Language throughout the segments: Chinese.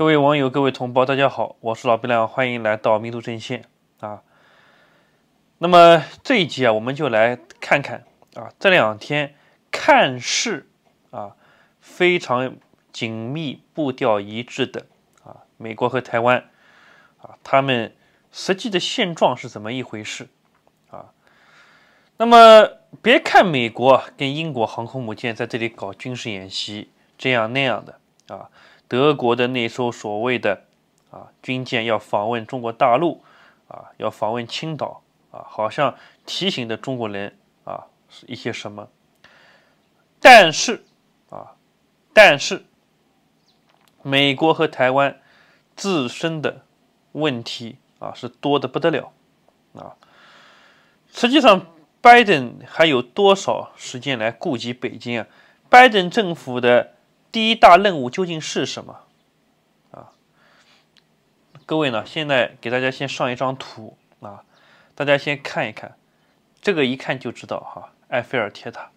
各位网友、各位同胞，大家好，我是老毕亮，欢迎来到民族阵线啊。那么这一集啊，我们就来看看啊，这两天看似啊非常紧密、步调一致的啊，美国和台湾啊，他们实际的现状是怎么一回事啊？那么别看美国跟英国航空母舰在这里搞军事演习，这样那样的啊。德国的那艘所谓的啊军舰要访问中国大陆啊，要访问青岛啊，好像提醒的中国人啊是一些什么？但是啊，但是美国和台湾自身的问题啊是多的不得了啊。实际上，拜登还有多少时间来顾及北京啊？拜登政府的。第一大任务究竟是什么啊？各位呢？现在给大家先上一张图啊，大家先看一看，这个一看就知道哈，埃菲尔铁塔。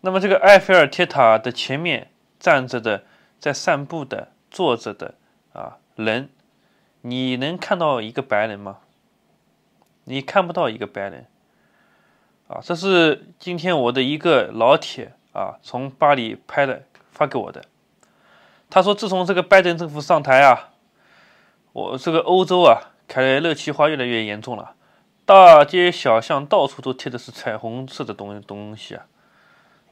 那么这个埃菲尔铁塔的前面站着的、在散步的、坐着的啊人，你能看到一个白人吗？你看不到一个白人啊。这是今天我的一个老铁啊，从巴黎拍的。发给我的，他说：“自从这个拜登政府上台啊，我这个欧洲啊，凯热气化越来越严重了，大街小巷到处都贴的是彩虹色的东东西啊，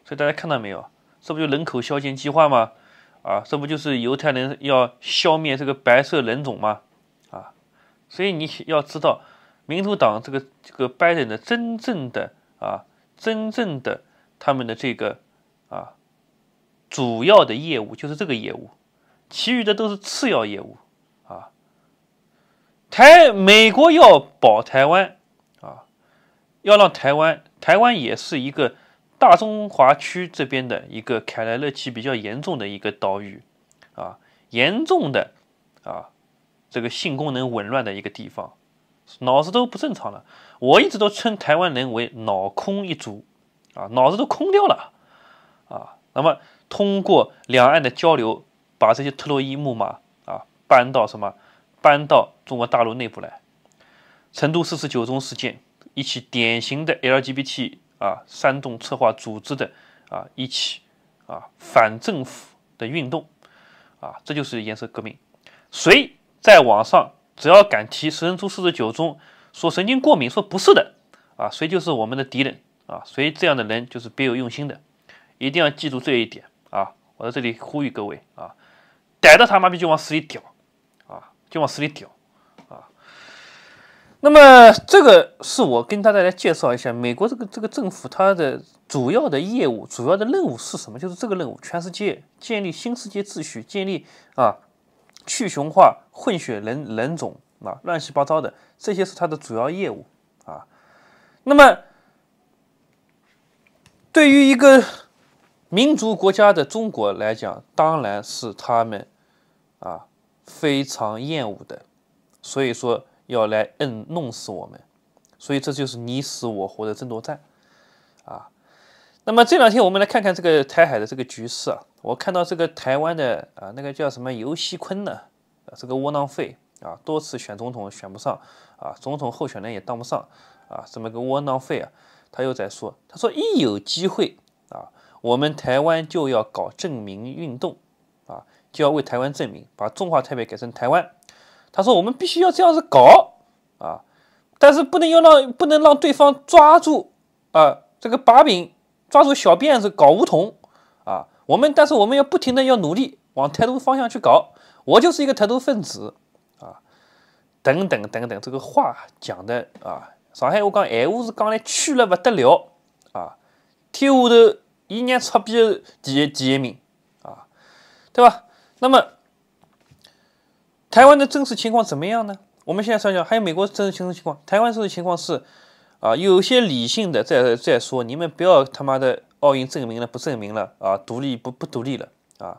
所以大家看到没有？这不就人口削减计划吗？啊，这不就是犹太人要消灭这个白色人种吗？啊，所以你要知道，民主党这个这个拜登的真正的啊，真正的他们的这个啊。”主要的业务就是这个业务，其余的都是次要业务啊。台美国要保台湾啊，要让台湾，台湾也是一个大中华区这边的一个凯莱勒奇比较严重的一个岛屿啊，严重的啊，这个性功能紊乱的一个地方，脑子都不正常了。我一直都称台湾人为脑空一族啊，脑子都空掉了啊。那么，通过两岸的交流，把这些特洛伊木马啊搬到什么，搬到中国大陆内部来。成都四十九中事件，一起典型的 LGBT 啊煽动策划组织的啊一起啊反政府的运动啊，这就是颜色革命。谁在网上只要敢提神族四十九中，说神经过敏，说不是的啊，谁就是我们的敌人啊，谁这样的人就是别有用心的。一定要记住这一点啊！我在这里呼吁各位啊，逮到他妈逼就往死里屌啊，就往死里屌啊！那么，这个是我跟大家来介绍一下，美国这个这个政府它的主要的业务、主要的任务是什么？就是这个任务：全世界建立新世界秩序，建立啊去雄化混血人人种啊，乱七八糟的这些是它的主要业务啊。那么，对于一个民族国家的中国来讲，当然是他们，啊，非常厌恶的，所以说要来摁弄死我们，所以这就是你死我活的争夺战，啊，那么这两天我们来看看这个台海的这个局势啊，我看到这个台湾的啊，那个叫什么尤锡坤呢，这个窝囊废啊，多次选总统选不上啊，总统候选人也当不上啊，这么个窝囊废啊，他又在说，他说一有机会。我们台湾就要搞证明运动，啊，就要为台湾证明，把中华台北改成台湾。他说：“我们必须要这样子搞啊，但是不能要让不能让对方抓住啊这个把柄，抓住小辫子搞梧桐，啊。我们但是我们要不停的要努力往台独方向去搞。我就是一个台独分子啊，等等等等，这个话讲的啊，上海我讲话是讲来去了不得了啊，天下头。”一年作弊第第一名啊，对吧？那么台湾的真实情况怎么样呢？我们现在想想，还有美国真实情况。台湾真实情况是啊，有些理性的在在说，你们不要他妈的奥运证明了不证明了啊，独立不不独立了啊，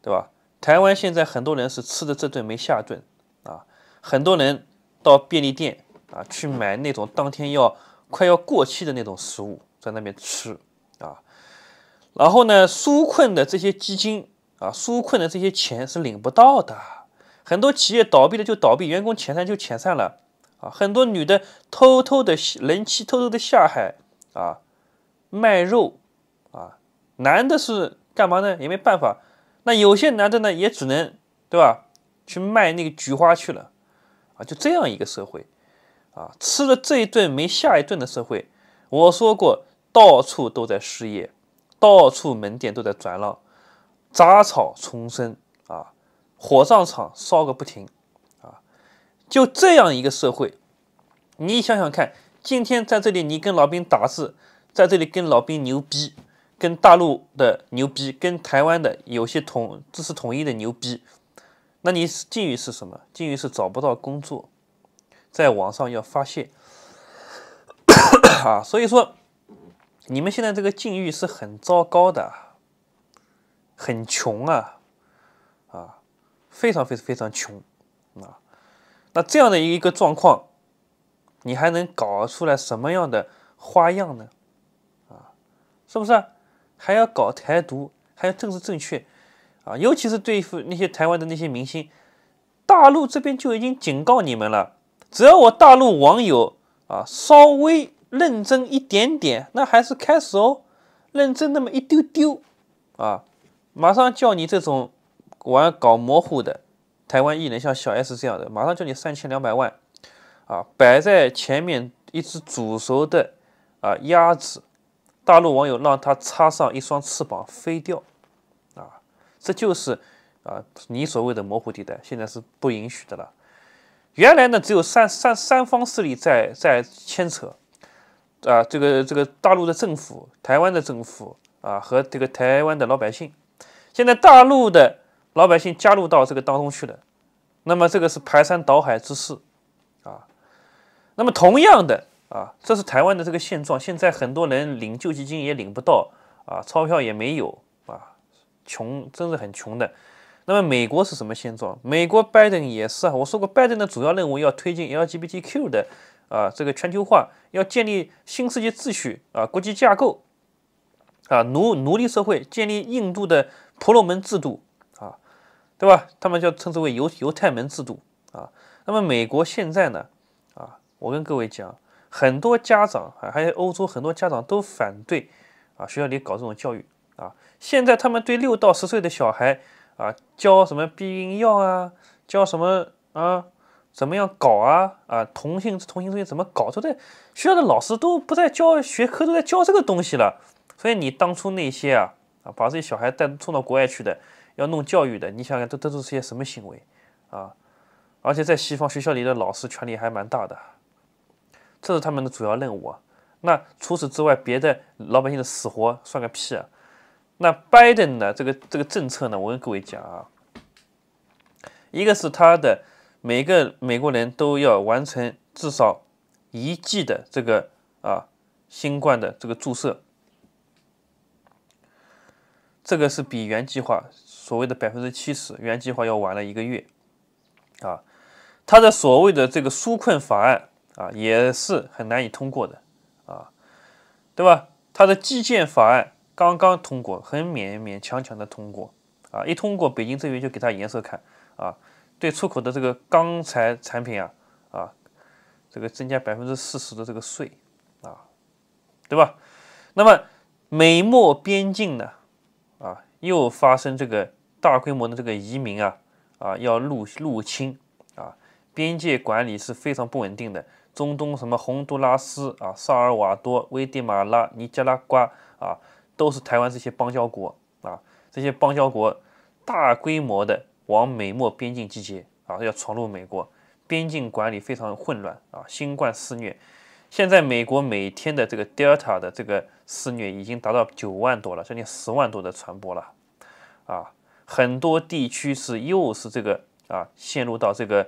对吧？台湾现在很多人是吃的这顿没下顿啊，很多人到便利店啊去买那种当天要快要过期的那种食物，在那边吃啊。然后呢，纾困的这些基金啊，纾困的这些钱是领不到的。很多企业倒闭了就倒闭，员工遣散就遣散了啊。很多女的偷偷的人妻偷偷的下海啊，卖肉啊。男的是干嘛呢？也没办法。那有些男的呢，也只能对吧，去卖那个菊花去了啊。就这样一个社会啊，吃了这一顿没下一顿的社会。我说过，到处都在失业。到处门店都在转让，杂草丛生啊，火葬场烧个不停啊，就这样一个社会，你想想看，今天在这里你跟老兵打字，在这里跟老兵牛逼，跟大陆的牛逼，跟台湾的有些统知识统一的牛逼，那你境遇是什么？境遇是找不到工作，在网上要发泄 啊，所以说。你们现在这个境遇是很糟糕的，很穷啊，啊，非常非常非常穷啊。那这样的一个状况，你还能搞出来什么样的花样呢？啊，是不是？还要搞台独，还要政治正确啊？尤其是对付那些台湾的那些明星，大陆这边就已经警告你们了：只要我大陆网友啊，稍微。认真一点点，那还是开始哦。认真那么一丢丢，啊，马上叫你这种玩搞模糊的台湾艺人，像小 S 这样的，马上叫你三千两百万，啊，摆在前面一只煮熟的啊鸭子，大陆网友让他插上一双翅膀飞掉，啊，这就是啊你所谓的模糊地带，现在是不允许的了。原来呢，只有三三三方势力在在牵扯。啊，这个这个大陆的政府、台湾的政府啊，和这个台湾的老百姓，现在大陆的老百姓加入到这个当中去了，那么这个是排山倒海之势啊。那么同样的啊，这是台湾的这个现状，现在很多人领救济金也领不到啊，钞票也没有啊，穷真是很穷的。那么美国是什么现状？美国拜登也是啊，我说过，拜登的主要任务要推进 LGBTQ 的。啊，这个全球化要建立新世界秩序啊，国际架构啊，奴奴隶社会建立印度的婆罗门制度啊，对吧？他们叫称之为犹犹太门制度啊。那么美国现在呢？啊，我跟各位讲，很多家长啊，还有欧洲很多家长都反对啊，学校里搞这种教育啊。现在他们对六到十岁的小孩啊，教什么避孕药啊，教什么啊？怎么样搞啊啊同性同性之间怎么搞？都在学校的老师都不在教学科，都在教这个东西了。所以你当初那些啊啊把这些小孩带送到国外去的，要弄教育的，你想想这都是些什么行为啊？而且在西方学校里的老师权力还蛮大的，这是他们的主要任务。啊。那除此之外，别的老百姓的死活算个屁啊？那拜登呢？这个这个政策呢？我跟各位讲啊，一个是他的。每个美国人都要完成至少一剂的这个啊新冠的这个注射，这个是比原计划所谓的百分之七十原计划要晚了一个月，啊，他的所谓的这个纾困法案啊也是很难以通过的啊，对吧？他的基建法案刚刚通过，很勉勉强强的通过啊，一通过北京这边就给他颜色看啊。对出口的这个钢材产品啊，啊，这个增加百分之四十的这个税，啊，对吧？那么美墨边境呢，啊，又发生这个大规模的这个移民啊，啊，要入入侵啊，边界管理是非常不稳定的。中东什么洪都拉斯啊、萨尔瓦多、危地马拉、尼加拉瓜啊，都是台湾这些邦交国啊，这些邦交国大规模的。往美墨边境集结啊，要闯入美国，边境管理非常混乱啊，新冠肆虐。现在美国每天的这个 Delta 的这个肆虐已经达到九万多了，将近十万多的传播了啊，很多地区是又是这个啊，陷入到这个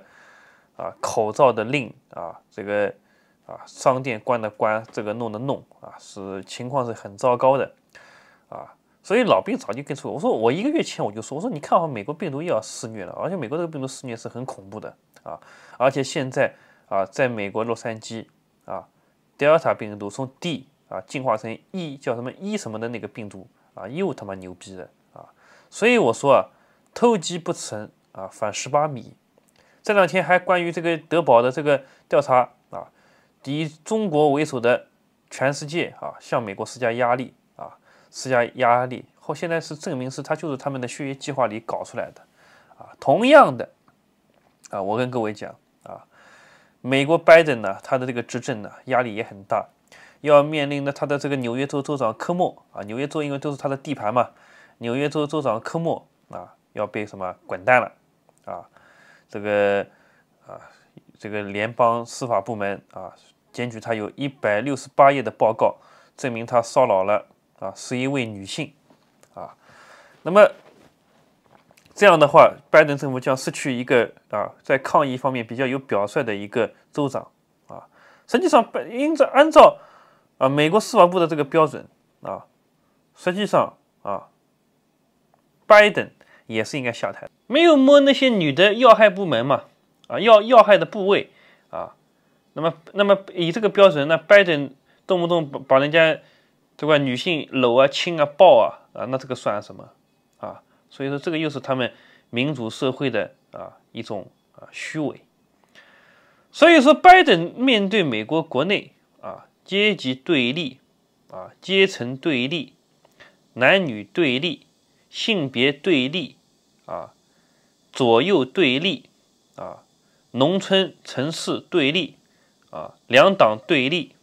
啊口罩的令啊，这个啊商店关的关，这个弄的弄啊，是情况是很糟糕的啊。所以老兵早就跟出，我说我一个月前我就说，我说你看好美国病毒又要肆虐了，而且美国这个病毒肆虐是很恐怖的啊，而且现在啊，在美国洛杉矶啊，德尔塔病毒从 D 啊进化成 E，叫什么 E 什么的那个病毒啊，又他妈牛逼了啊，所以我说啊，偷鸡不成啊反十八米，这两天还关于这个德保的这个调查啊，以中国为首的全世界啊向美国施加压力。施加压力，后现在是证明是他就是他们的血液计划里搞出来的，啊，同样的，啊，我跟各位讲啊，美国拜登呢，他的这个执政呢压力也很大，要面临的他的这个纽约州州长科莫啊，纽约州因为都是他的地盘嘛，纽约州州长科莫啊要被什么滚蛋了，啊，这个啊，这个联邦司法部门啊检举他有一百六十八页的报告，证明他骚扰了。啊，是一位女性，啊，那么这样的话，拜登政府将失去一个啊，在抗疫方面比较有表率的一个州长啊。实际上，本应照按照啊，美国司法部的这个标准啊，实际上啊，拜登也是应该下台，没有摸那些女的要害部门嘛，啊，要要害的部位啊。那么，那么以这个标准，那拜登动不动把把人家。对吧？女性搂啊、亲啊、抱啊，啊，那这个算什么啊？所以说这个又是他们民主社会的啊一种啊虚伪。所以说，拜登面对美国国内啊阶级对立啊、阶层对立、男女对立、性别对立啊、左右对立啊、农村城市对立啊、两党对立。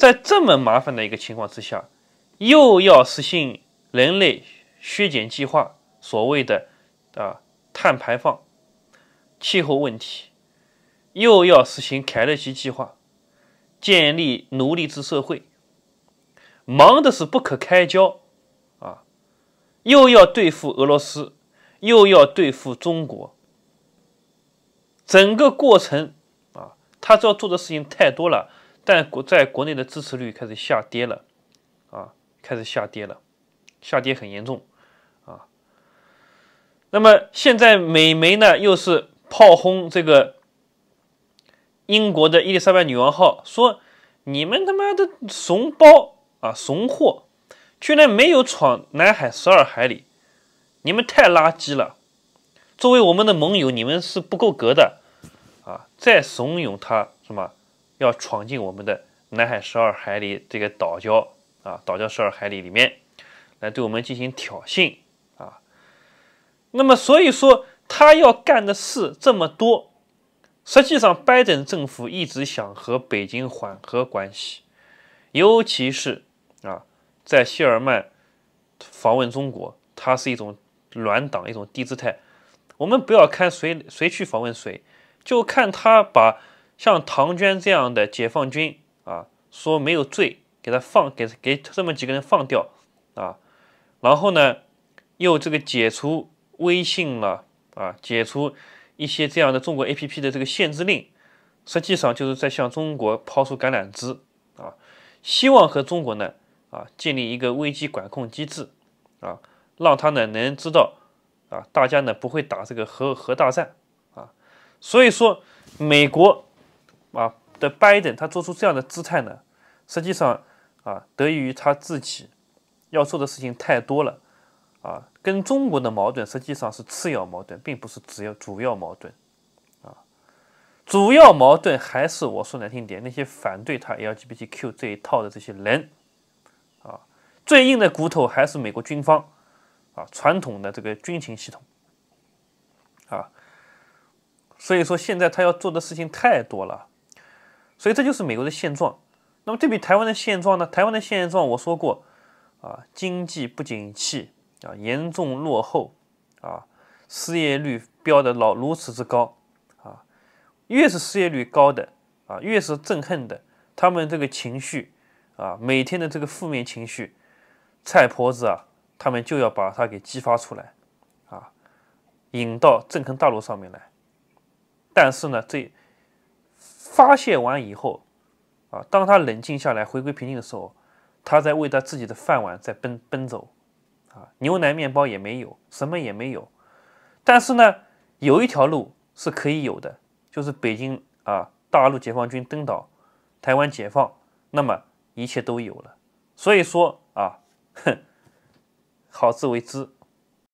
在这么麻烦的一个情况之下，又要实行人类削减计划，所谓的啊碳排放气候问题，又要实行凯勒西计划，建立奴隶制社会，忙的是不可开交啊！又要对付俄罗斯，又要对付中国，整个过程啊，他要做的事情太多了。在国在国内的支持率开始下跌了，啊，开始下跌了，下跌很严重，啊。那么现在美媒呢又是炮轰这个英国的伊丽莎白女王号，说你们他妈的怂包啊，怂货，居然没有闯南海十二海里，你们太垃圾了。作为我们的盟友，你们是不够格的，啊，再怂恿他什么？要闯进我们的南海十二海里这个岛礁啊，岛礁十二海里里面来对我们进行挑衅啊。那么，所以说他要干的事这么多，实际上拜登政府一直想和北京缓和关系，尤其是啊，在谢尔曼访问中国，他是一种软党，一种低姿态。我们不要看谁谁去访问谁，就看他把。像唐娟这样的解放军啊，说没有罪，给他放，给给这么几个人放掉啊，然后呢，又这个解除微信了啊，解除一些这样的中国 A P P 的这个限制令，实际上就是在向中国抛出橄榄枝啊，希望和中国呢啊建立一个危机管控机制啊，让他呢能知道啊，大家呢不会打这个核核大战啊，所以说美国。啊，的拜登他做出这样的姿态呢，实际上啊，得益于他自己要做的事情太多了，啊，跟中国的矛盾实际上是次要矛盾，并不是只要主要矛盾，啊，主要矛盾还是我说难听点，那些反对他 LGBTQ 这一套的这些人，啊，最硬的骨头还是美国军方，啊，传统的这个军情系统，啊，所以说现在他要做的事情太多了。所以这就是美国的现状。那么对比台湾的现状呢？台湾的现状，我说过啊，经济不景气啊，严重落后啊，失业率标的老如此之高啊，越是失业率高的啊，越是憎恨的，他们这个情绪啊，每天的这个负面情绪，菜婆子啊，他们就要把它给激发出来啊，引到正统大陆上面来。但是呢，这。发泄完以后，啊，当他冷静下来，回归平静的时候，他在为他自己的饭碗在奔奔走，啊，牛奶面包也没有，什么也没有，但是呢，有一条路是可以有的，就是北京啊，大陆解放军登岛，台湾解放，那么一切都有了。所以说啊，哼，好自为之。